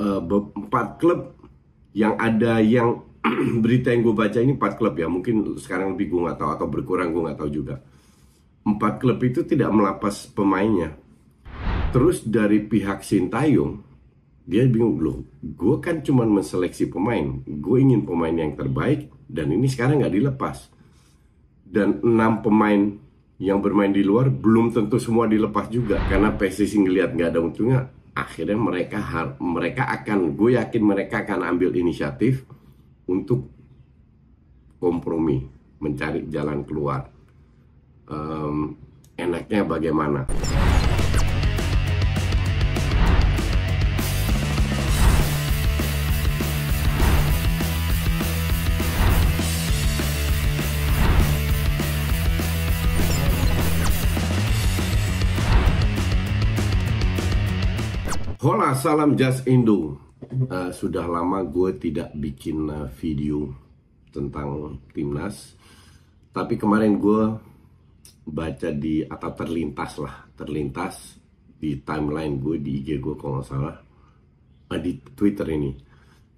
uh, empat klub yang ada yang berita yang gue baca ini empat klub ya mungkin sekarang lebih gue nggak tahu atau berkurang gue nggak tahu juga empat klub itu tidak melapas pemainnya terus dari pihak Sintayong dia bingung loh gue kan cuma menseleksi pemain gue ingin pemain yang terbaik dan ini sekarang nggak dilepas dan enam pemain yang bermain di luar belum tentu semua dilepas juga karena PSSI ngelihat nggak ada untungnya akhirnya mereka mereka akan gue yakin mereka akan ambil inisiatif untuk kompromi mencari jalan keluar um, enaknya bagaimana Hola, salam Jazz Indo. Uh, eh, sudah lama gue tidak bikin uh, video tentang timnas, tapi kemarin gue baca di atau terlintas lah, terlintas di timeline gue di IG gue kalau nggak salah, uh, di Twitter ini.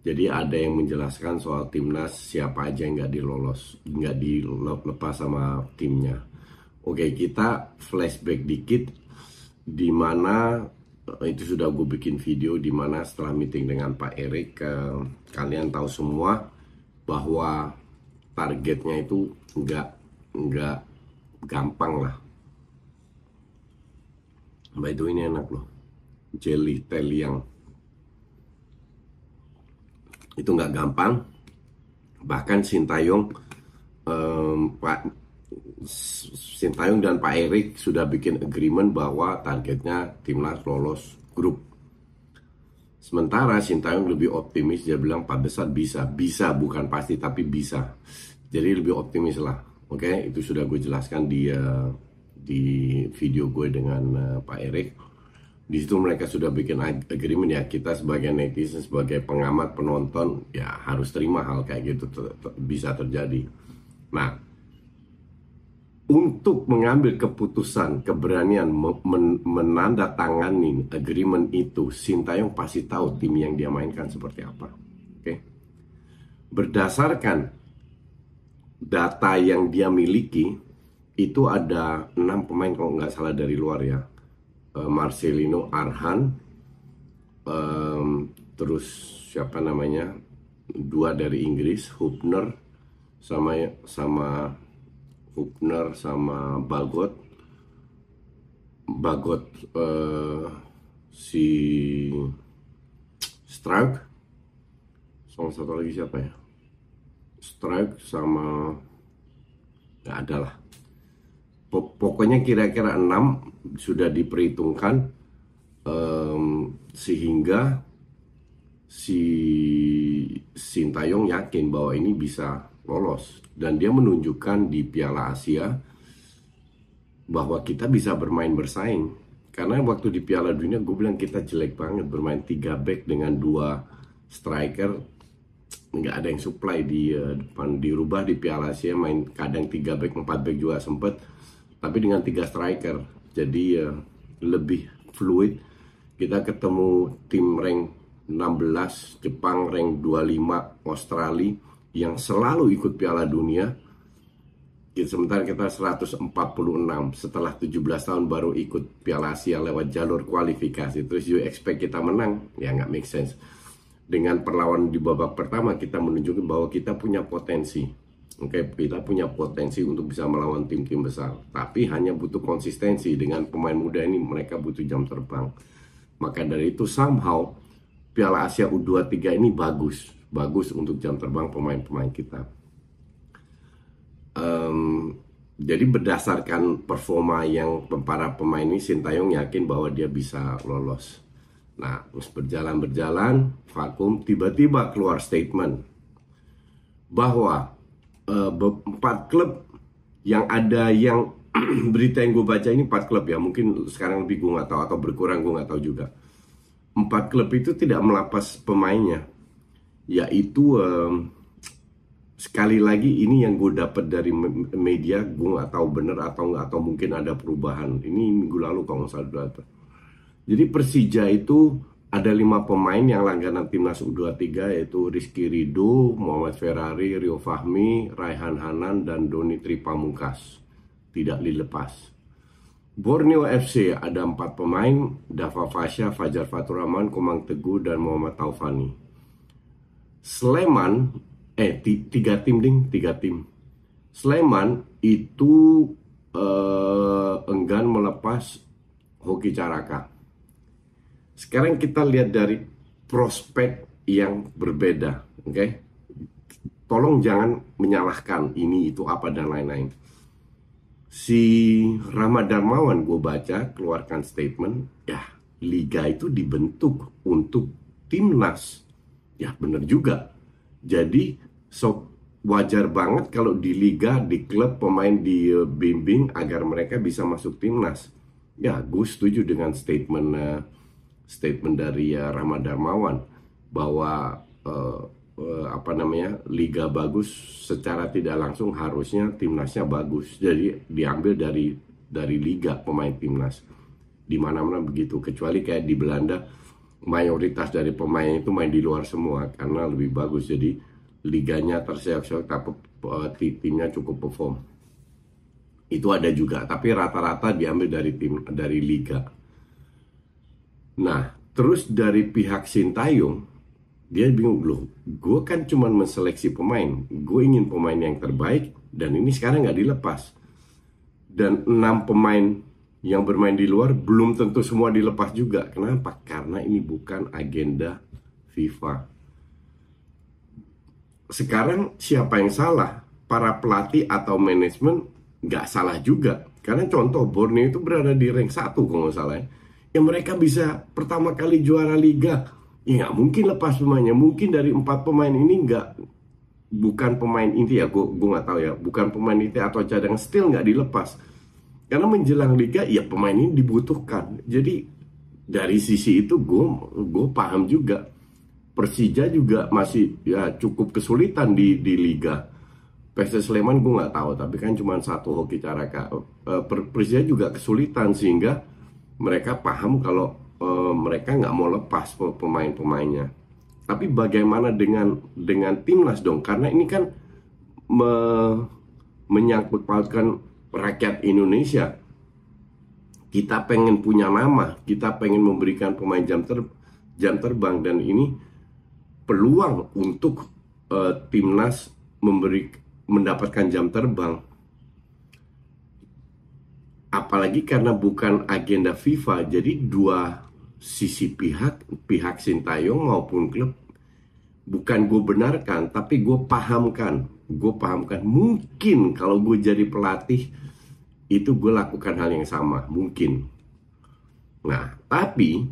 Jadi ada yang menjelaskan soal timnas siapa aja yang nggak dilolos, nggak dilepas sama timnya. Oke, kita flashback dikit di mana Nah, itu sudah gue bikin video di mana setelah meeting dengan Pak Erik eh, kalian tahu semua bahwa targetnya itu nggak nggak gampang lah. By the way ini enak loh, jelly yang itu nggak gampang. Bahkan Sintayong eh, Pak Sintayong dan Pak Erik sudah bikin agreement bahwa targetnya timnas lolos grup. Sementara Sintayong lebih optimis dia bilang Pak Besar bisa, bisa bukan pasti tapi bisa. Jadi lebih optimis lah. Oke, okay? itu sudah gue jelaskan di eh, di video gue dengan eh, Pak Erik. Di situ mereka sudah bikin agreement ya kita sebagai netizen, sebagai pengamat penonton ya harus terima hal kayak gitu ter ter bisa terjadi. Nah, untuk mengambil keputusan keberanian men menandatangani agreement itu Sintayong pasti tahu tim yang dia mainkan seperti apa oke okay? berdasarkan data yang dia miliki itu ada enam pemain kalau nggak salah dari luar ya eh, Marcelino Arhan um, terus siapa namanya dua dari Inggris Hubner sama ya- sama Hubner sama Bagot Bagot uh, si Strug sama satu lagi siapa ya Strug sama nggak ada lah pokoknya kira-kira 6 sudah diperhitungkan um, sehingga si Sintayong yakin bahwa ini bisa lolos dan dia menunjukkan di Piala Asia bahwa kita bisa bermain bersaing karena waktu di Piala Dunia gue bilang kita jelek banget bermain 3 back dengan dua striker nggak ada yang supply di uh, depan dirubah di Piala Asia main kadang 3 back 4 back juga sempet tapi dengan tiga striker jadi uh, lebih fluid kita ketemu tim rank 16 Jepang rank 25 Australia yang selalu ikut Piala Dunia ya, sementara kita 146 setelah 17 tahun baru ikut Piala Asia lewat jalur kualifikasi terus you expect kita menang ya nggak make sense dengan perlawanan di babak pertama kita menunjukkan bahwa kita punya potensi oke okay, kita punya potensi untuk bisa melawan tim-tim besar tapi hanya butuh konsistensi dengan pemain muda ini mereka butuh jam terbang maka dari itu somehow Piala Asia U23 ini bagus bagus untuk jam terbang pemain-pemain kita. Um, jadi berdasarkan performa yang para pemain ini Sintayong yakin bahwa dia bisa lolos. Nah, terus berjalan berjalan vakum tiba-tiba keluar statement bahwa uh, empat klub yang ada yang berita yang gue baca ini empat klub ya mungkin sekarang lebih gue nggak tahu atau berkurang gue nggak tahu juga empat klub itu tidak melapas pemainnya yaitu um, sekali lagi ini yang gue dapat dari media gue nggak tahu bener atau nggak atau mungkin ada perubahan ini minggu lalu kalau nggak salah dapat jadi Persija itu ada lima pemain yang langganan timnas U23 yaitu Rizky Rido, Muhammad Ferrari, Rio Fahmi, Raihan Hanan dan Doni Tripamungkas tidak dilepas. Borneo FC ada empat pemain, Dava Fasha Fajar Faturaman, Komang Teguh, dan Muhammad Taufani. Sleman eh tiga tim ding tiga tim Sleman itu eh, enggan melepas Hoki Caraka. Sekarang kita lihat dari prospek yang berbeda, oke? Okay? Tolong jangan menyalahkan ini itu apa dan lain-lain. Si Ramadarmawan, gue baca keluarkan statement, ya liga itu dibentuk untuk timnas Ya benar juga. Jadi so, wajar banget kalau di liga, di klub pemain dibimbing agar mereka bisa masuk timnas. Ya, gue setuju dengan statement uh, statement dari uh, eh, Rama Darmawan bahwa uh, uh, apa namanya liga bagus secara tidak langsung harusnya timnasnya bagus. Jadi diambil dari dari liga pemain timnas di mana-mana begitu kecuali kayak di Belanda mayoritas dari pemain itu main di luar semua karena lebih bagus jadi liganya terseok-seok tapi eh, timnya cukup perform itu ada juga tapi rata-rata diambil dari tim dari liga nah terus dari pihak sintayong dia bingung loh gue kan cuma menseleksi pemain gue ingin pemain yang terbaik dan ini sekarang nggak dilepas dan enam pemain yang bermain di luar belum tentu semua dilepas juga. Kenapa? Karena ini bukan agenda FIFA. Sekarang siapa yang salah? Para pelatih atau manajemen nggak salah juga. Karena contoh Borneo itu berada di rank 1 kalau nggak salah ya. ya mereka bisa pertama kali juara liga. Ya nggak mungkin lepas pemainnya. Mungkin dari empat pemain ini nggak bukan pemain inti ya. Gue nggak tahu ya. Bukan pemain inti atau cadangan still nggak dilepas karena menjelang liga ya pemain ini dibutuhkan jadi dari sisi itu gue gue paham juga Persija juga masih ya cukup kesulitan di di liga PS Sleman gue nggak tahu tapi kan cuma satu hoki cara kak eh, Persija juga kesulitan sehingga mereka paham kalau eh, mereka nggak mau lepas pemain-pemainnya tapi bagaimana dengan dengan timnas dong karena ini kan me, menyangkut pautkan rakyat Indonesia kita pengen punya nama, kita pengen memberikan pemain jam ter jam terbang dan ini peluang untuk uh, timnas memberi mendapatkan jam terbang. Apalagi karena bukan agenda FIFA, jadi dua sisi pihak, pihak Sintayong maupun klub, bukan gue benarkan, tapi gue pahamkan gue pahamkan mungkin kalau gue jadi pelatih itu gue lakukan hal yang sama mungkin nah tapi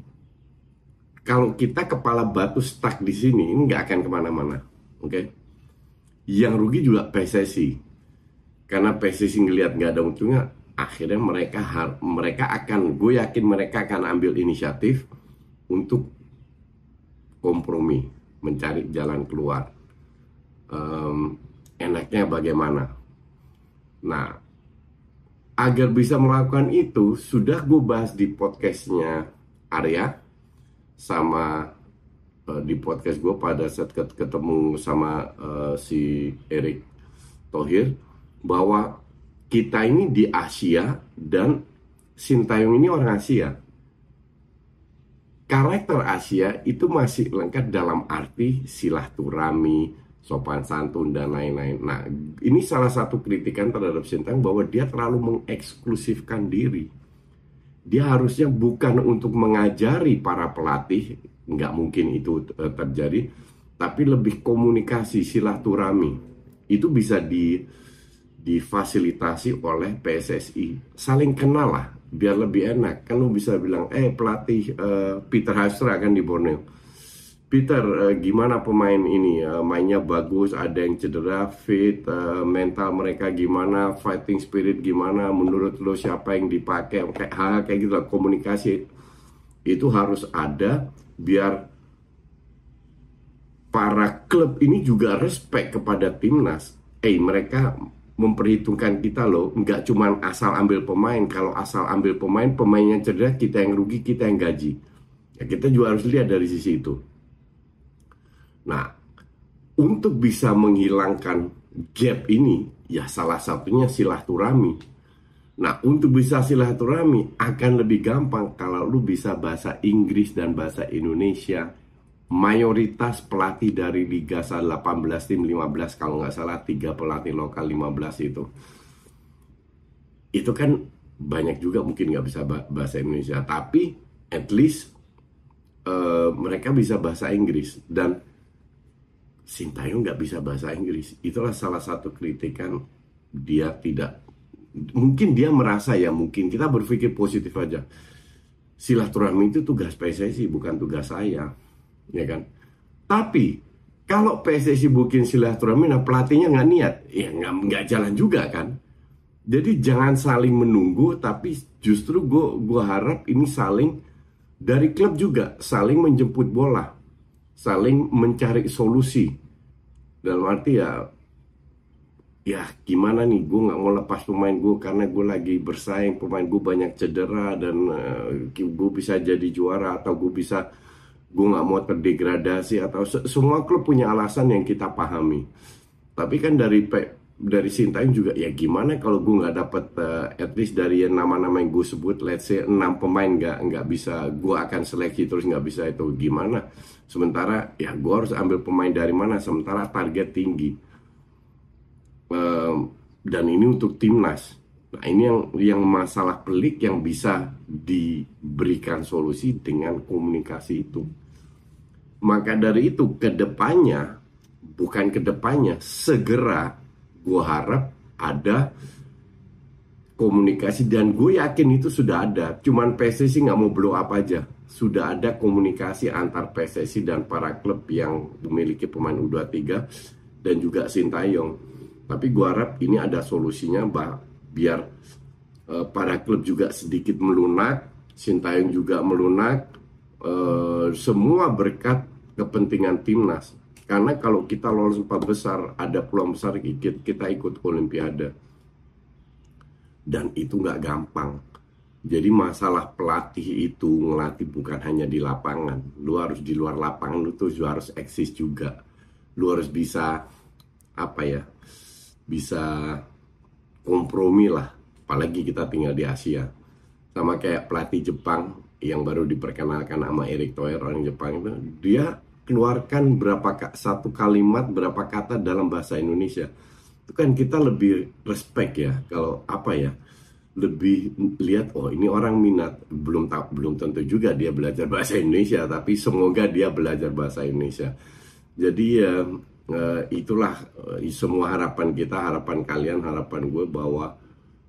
kalau kita kepala batu stuck di sini ini nggak akan kemana-mana oke okay? yang rugi juga PSSI karena PSSI ngelihat nggak ada untungnya akhirnya mereka har mereka akan gue yakin mereka akan ambil inisiatif untuk kompromi mencari jalan keluar um, enaknya bagaimana. Nah, agar bisa melakukan itu sudah gue bahas di podcastnya Arya sama uh, di podcast gue pada saat ketemu sama uh, si Erik Tohir bahwa kita ini di Asia dan Sintayong ini orang Asia. Karakter Asia itu masih lengkap dalam arti silaturahmi, sopan santun dan lain-lain. Nah, ini salah satu kritikan terhadap Sintang bahwa dia terlalu mengeksklusifkan diri. Dia harusnya bukan untuk mengajari para pelatih, nggak mungkin itu eh, terjadi, tapi lebih komunikasi silaturahmi. Itu bisa di difasilitasi oleh PSSI. Saling kenal lah, biar lebih enak. Kan bisa bilang, eh pelatih uh, Peter Hasra kan di Borneo Peter, uh, gimana pemain ini? Uh, mainnya bagus, ada yang cedera, fit, uh, mental mereka gimana, fighting spirit gimana? Menurut lo siapa yang dipakai? Kayak hal kayak gitu lah. komunikasi itu harus ada biar para klub ini juga respect kepada timnas. Eh, mereka memperhitungkan kita loh, nggak cuma asal ambil pemain. Kalau asal ambil pemain, pemainnya cedera, kita yang rugi, kita yang gaji. Ya, kita juga harus lihat dari sisi itu. Nah, untuk bisa menghilangkan gap ini, ya salah satunya silaturahmi. Nah, untuk bisa silaturahmi akan lebih gampang kalau lu bisa bahasa Inggris dan bahasa Indonesia. Mayoritas pelatih dari Liga 18 tim 15 kalau nggak salah tiga pelatih lokal 15 itu. Itu kan banyak juga mungkin nggak bisa bahasa Indonesia, tapi at least uh, mereka bisa bahasa Inggris dan Sintayong nggak bisa bahasa Inggris. Itulah salah satu kritikan dia tidak mungkin dia merasa ya mungkin kita berpikir positif aja silaturahmi itu tugas PSSI bukan tugas saya ya kan tapi kalau PSSI bukin silaturahmi nah pelatihnya nggak niat ya nggak nggak jalan juga kan jadi jangan saling menunggu tapi justru gue gue harap ini saling dari klub juga saling menjemput bola saling mencari solusi dalam arti ya ya gimana nih gue nggak mau lepas pemain gue karena gue lagi bersaing pemain gue banyak cedera dan uh, eh, gue bisa jadi juara atau gue bisa gue nggak mau terdegradasi atau se semua klub punya alasan yang kita pahami tapi kan dari dari Sintayong juga ya gimana kalau gue nggak dapat uh, eh, at least dari nama-nama yang gue sebut let's say enam pemain nggak nggak bisa gue akan seleksi terus nggak bisa itu gimana sementara ya gue harus ambil pemain dari mana sementara target tinggi uh, dan ini untuk timnas nah ini yang yang masalah pelik yang bisa diberikan solusi dengan komunikasi itu maka dari itu kedepannya bukan kedepannya segera gue harap ada komunikasi dan gue yakin itu sudah ada cuman PSSI nggak mau blow up aja sudah ada komunikasi antar PSSI dan para klub yang memiliki pemain U23 dan juga Sintayong tapi gue harap ini ada solusinya bah, biar eh, para klub juga sedikit melunak Sintayong juga melunak eh, semua berkat kepentingan timnas karena kalau kita lolos empat besar ada peluang besar kita ikut olimpiade dan itu nggak gampang jadi masalah pelatih itu ngelatih bukan hanya di lapangan. Lu harus di luar lapangan lu tuh harus eksis juga. Lu harus bisa apa ya? Bisa kompromi lah. Apalagi kita tinggal di Asia. Sama kayak pelatih Jepang yang baru diperkenalkan sama Erick Thohir orang Jepang itu, dia keluarkan berapa satu kalimat berapa kata dalam bahasa Indonesia itu kan kita lebih respect ya kalau apa ya lebih lihat oh ini orang minat belum tak belum tentu juga dia belajar bahasa Indonesia tapi semoga dia belajar bahasa Indonesia jadi ya eh, itulah eh, semua harapan kita harapan kalian harapan gue bahwa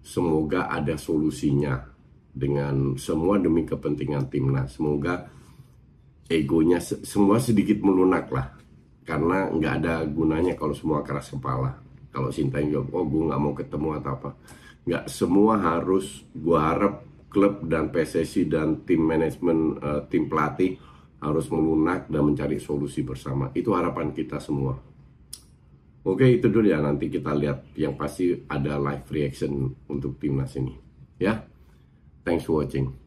semoga ada solusinya dengan semua demi kepentingan timnas semoga egonya semua sedikit melunak lah karena nggak ada gunanya kalau semua keras kepala kalau Sinta yang jawab oh gue nggak mau ketemu atau apa nggak semua harus gue harap klub dan PSSI dan tim manajemen uh, eh, tim pelatih harus melunak dan mencari solusi bersama itu harapan kita semua oke itu dulu ya nanti kita lihat yang pasti ada live reaction untuk timnas ini ya thanks for watching